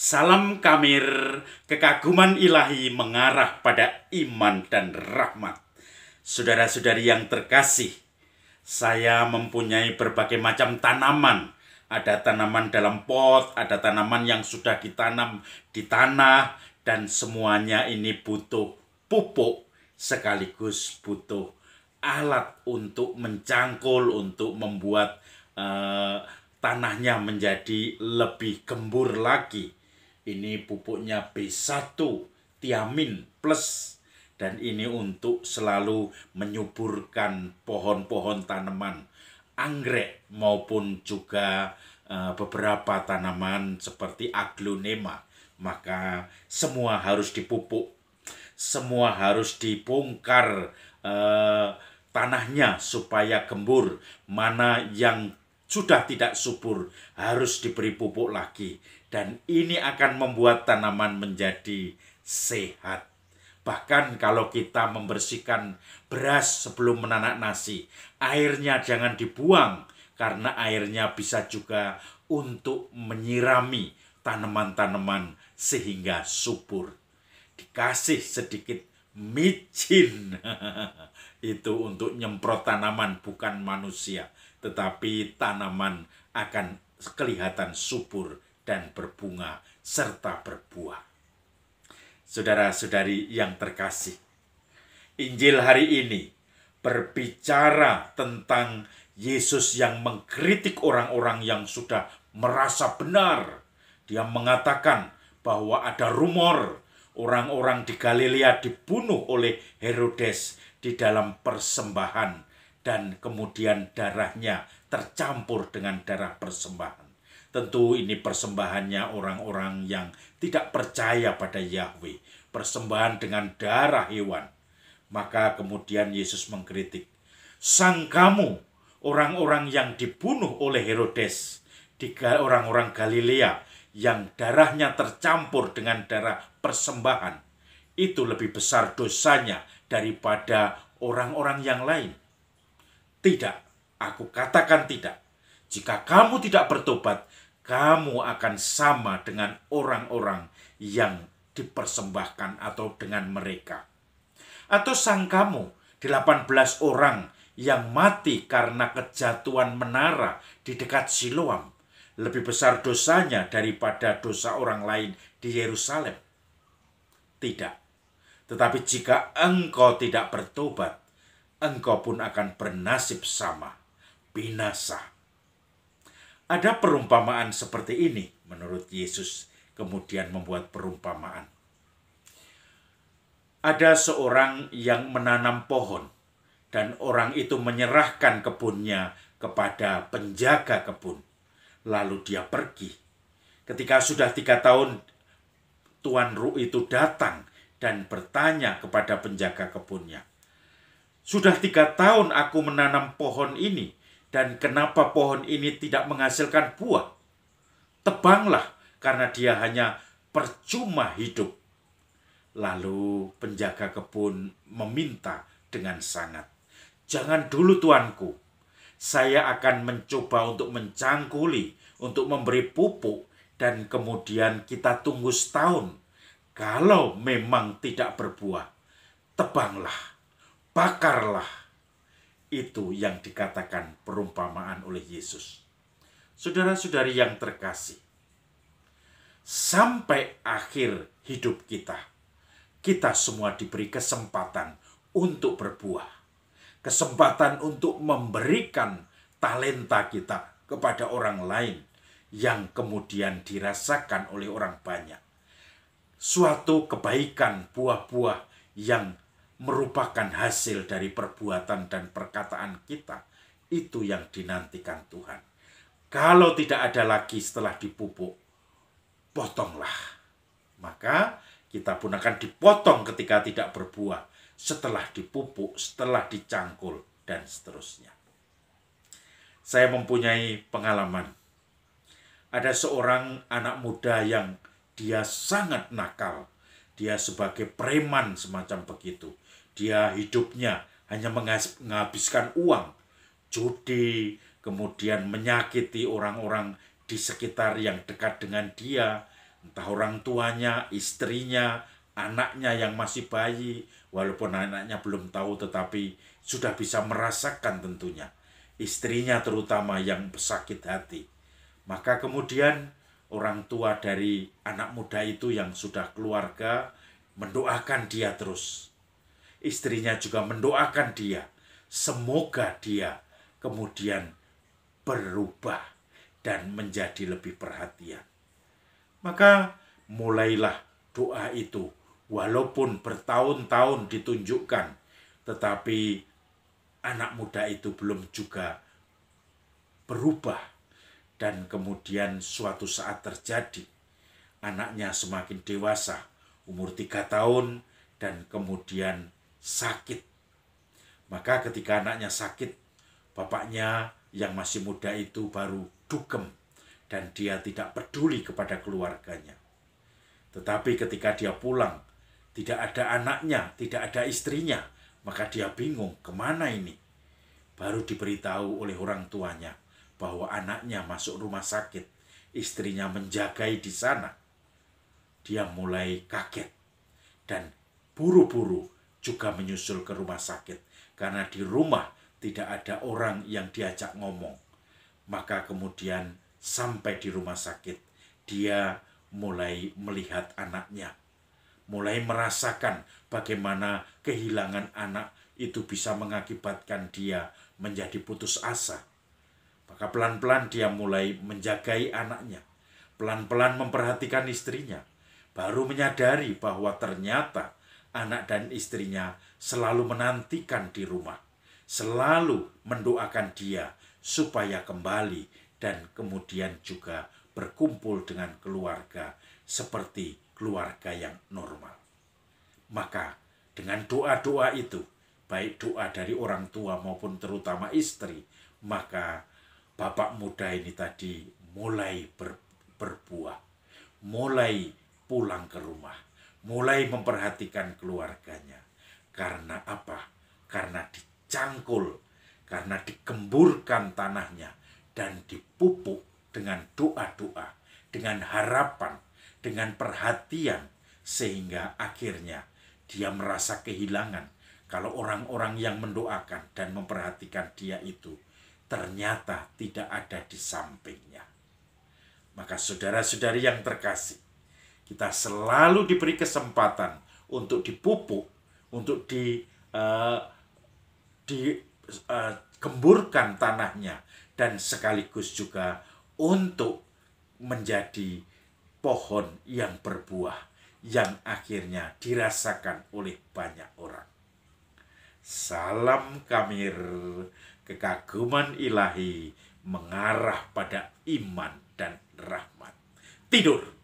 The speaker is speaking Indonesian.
Salam kamir, kekaguman ilahi mengarah pada iman dan rahmat. Saudara-saudari yang terkasih, saya mempunyai berbagai macam tanaman. Ada tanaman dalam pot, ada tanaman yang sudah ditanam di tanah, dan semuanya ini butuh pupuk sekaligus butuh alat untuk mencangkul, untuk membuat uh, tanahnya menjadi lebih gembur lagi ini pupuknya B1 tiamin plus dan ini untuk selalu menyuburkan pohon-pohon tanaman anggrek maupun juga eh, beberapa tanaman seperti aglonema maka semua harus dipupuk semua harus dibongkar eh, tanahnya supaya gembur mana yang sudah tidak subur harus diberi pupuk lagi dan ini akan membuat tanaman menjadi sehat. Bahkan kalau kita membersihkan beras sebelum menanak nasi, airnya jangan dibuang karena airnya bisa juga untuk menyirami tanaman-tanaman sehingga subur. Dikasih sedikit micin. Itu untuk nyemprot tanaman bukan manusia, tetapi tanaman akan kelihatan subur dan berbunga serta berbuah. Saudara-saudari yang terkasih, Injil hari ini berbicara tentang Yesus yang mengkritik orang-orang yang sudah merasa benar. Dia mengatakan bahwa ada rumor orang-orang di Galilea dibunuh oleh Herodes di dalam persembahan dan kemudian darahnya tercampur dengan darah persembahan. Tentu ini persembahannya orang-orang yang tidak percaya pada Yahweh, persembahan dengan darah hewan. Maka kemudian Yesus mengkritik, "Sang kamu, orang-orang yang dibunuh oleh Herodes, orang-orang Galilea yang darahnya tercampur dengan darah persembahan, itu lebih besar dosanya daripada orang-orang yang lain." Tidak, aku katakan tidak. Jika kamu tidak bertobat, kamu akan sama dengan orang-orang yang dipersembahkan atau dengan mereka. Atau sang kamu, 18 orang yang mati karena kejatuhan menara di dekat Siloam, lebih besar dosanya daripada dosa orang lain di Yerusalem. Tidak. Tetapi jika engkau tidak bertobat, engkau pun akan bernasib sama, binasa. Ada perumpamaan seperti ini menurut Yesus kemudian membuat perumpamaan. Ada seorang yang menanam pohon dan orang itu menyerahkan kebunnya kepada penjaga kebun. Lalu dia pergi. Ketika sudah tiga tahun, Tuan Ru itu datang dan bertanya kepada penjaga kebunnya, sudah tiga tahun aku menanam pohon ini, dan kenapa pohon ini tidak menghasilkan buah? Tebanglah, karena dia hanya percuma hidup. Lalu penjaga kebun meminta dengan sangat, "Jangan dulu, tuanku. Saya akan mencoba untuk mencangkuli, untuk memberi pupuk, dan kemudian kita tunggu setahun. Kalau memang tidak berbuah, tebanglah, bakarlah." Itu yang dikatakan perumpamaan oleh Yesus. Saudara-saudari yang terkasih, sampai akhir hidup kita, kita semua diberi kesempatan untuk berbuah, kesempatan untuk memberikan talenta kita kepada orang lain yang kemudian dirasakan oleh orang banyak. Suatu kebaikan buah-buah yang merupakan hasil dari perbuatan dan perkataan kita. Itu yang dinantikan Tuhan. Kalau tidak ada lagi setelah dipupuk, potonglah. Maka kita pun akan dipotong ketika tidak berbuah, setelah dipupuk, setelah dicangkul, dan seterusnya. Saya mempunyai pengalaman. Ada seorang anak muda yang dia sangat nakal. Dia sebagai preman semacam begitu dia hidupnya hanya menghabiskan uang, judi, kemudian menyakiti orang-orang di sekitar yang dekat dengan dia, entah orang tuanya, istrinya, anaknya yang masih bayi, walaupun anaknya belum tahu tetapi sudah bisa merasakan tentunya. Istrinya terutama yang sakit hati. Maka kemudian orang tua dari anak muda itu yang sudah keluarga mendoakan dia terus Istrinya juga mendoakan dia. Semoga dia kemudian berubah dan menjadi lebih perhatian. Maka mulailah doa itu, walaupun bertahun-tahun ditunjukkan, tetapi anak muda itu belum juga berubah, dan kemudian suatu saat terjadi. Anaknya semakin dewasa, umur tiga tahun, dan kemudian sakit. Maka ketika anaknya sakit, bapaknya yang masih muda itu baru dukem dan dia tidak peduli kepada keluarganya. Tetapi ketika dia pulang, tidak ada anaknya, tidak ada istrinya, maka dia bingung kemana ini. Baru diberitahu oleh orang tuanya bahwa anaknya masuk rumah sakit, istrinya menjagai di sana. Dia mulai kaget dan buru-buru juga menyusul ke rumah sakit karena di rumah tidak ada orang yang diajak ngomong. Maka kemudian sampai di rumah sakit, dia mulai melihat anaknya, mulai merasakan bagaimana kehilangan anak itu bisa mengakibatkan dia menjadi putus asa. Maka pelan-pelan dia mulai menjagai anaknya, pelan-pelan memperhatikan istrinya, baru menyadari bahwa ternyata anak dan istrinya selalu menantikan di rumah, selalu mendoakan dia supaya kembali dan kemudian juga berkumpul dengan keluarga seperti keluarga yang normal. Maka dengan doa-doa itu, baik doa dari orang tua maupun terutama istri, maka bapak muda ini tadi mulai ber, berbuah, mulai pulang ke rumah mulai memperhatikan keluarganya. Karena apa? Karena dicangkul, karena dikemburkan tanahnya dan dipupuk dengan doa-doa, dengan harapan, dengan perhatian sehingga akhirnya dia merasa kehilangan kalau orang-orang yang mendoakan dan memperhatikan dia itu ternyata tidak ada di sampingnya. Maka saudara-saudari yang terkasih, kita selalu diberi kesempatan untuk dipupuk, untuk di uh, eh, digemburkan eh, uh, tanahnya dan sekaligus juga untuk menjadi pohon yang berbuah yang akhirnya dirasakan oleh banyak orang. Salam kamir, kekaguman ilahi mengarah pada iman dan rahmat. Tidur.